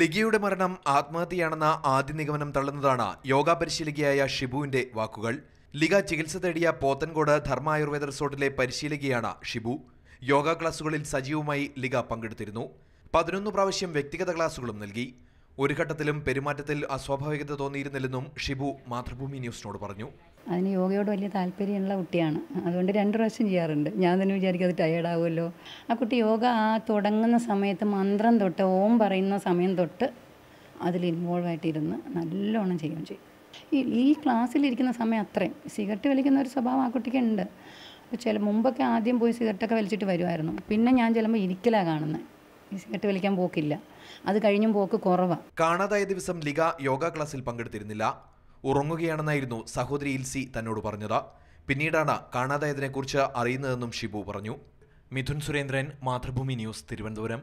ലിഗിയുടെ മരണം ആത്മഹത്യയാണെന്ന ആദ്യ നിഗമനം തള്ളുന്നതാണ് യോഗ പരിശീലകയായ ഷിബുവിന്റെ വാക്കുകൾ ലിഗ ചികിത്സ തേടിയ പോത്തൻകോട് ധർമ്മ ആയുർവേദ റിസോർട്ടിലെ പരിശീലകയാണ് ഷിബു യോഗ ക്ലാസുകളിൽ സജീവമായി ലിഗ പങ്കെടുത്തിരുന്നു പതിനൊന്ന് പ്രാവശ്യം വ്യക്തിഗത ക്ലാസുകളും നൽകി ഒരു ഘട്ടത്തിലും പെരുമാറ്റത്തിൽ അസ്വാഭാവികത തോന്നിയിരുന്നില്ലെന്നും ഷിബു മാതൃഭൂമി ന്യൂസിനോട് പറഞ്ഞു അതിന് യോഗയോട് വലിയ താല്പര്യമുള്ള കുട്ടിയാണ് അതുകൊണ്ട് രണ്ട് പ്രാവശ്യം ചെയ്യാറുണ്ട് ഞാൻ തന്നെ വിചാരിക്കും അത് ടയേർഡാവുമല്ലോ ആ കുട്ടി യോഗ ആ തുടങ്ങുന്ന സമയത്ത് മന്ത്രം തൊട്ട് ഓം പറയുന്ന സമയം തൊട്ട് അതിൽ ഇൻവോൾവ് ആയിട്ടിരുന്ന് നല്ലോണം ചെയ്യുകയും ചെയ്യും ഈ ഈ ക്ലാസ്സിലിരിക്കുന്ന സമയം അത്രയും സിഗരറ്റ് വലിക്കുന്ന ഒരു സ്വഭാവം ആ കുട്ടിക്കുണ്ട് അപ്പോൾ ചില മുമ്പൊക്കെ ആദ്യം പോയി സിഗരറ്റൊക്കെ വലിച്ചിട്ട് വരുമായിരുന്നു പിന്നെ ഞാൻ ചിലപ്പോൾ ഇരിക്കലാണ് കാണുന്നത് ഈ സിഗരറ്റ് വലിക്കാൻ പോക്കില്ല അത് കഴിഞ്ഞും പോക്ക് കുറവാണ് കാണാതായ ദിവസം ലിഗ യോഗ ക്ലാസ്സിൽ പങ്കെടുത്തിരുന്നില്ല ഉറങ്ങുകയാണെന്നായിരുന്നു സഹോദരി ഇൽസി തന്നോട് പറഞ്ഞത് പിന്നീടാണ് കാണാതായതിനെക്കുറിച്ച് അറിയുന്നതെന്നും ഷിബു പറഞ്ഞു മിഥുൻ സുരേന്ദ്രൻ മാതൃഭൂമി ന്യൂസ് തിരുവനന്തപുരം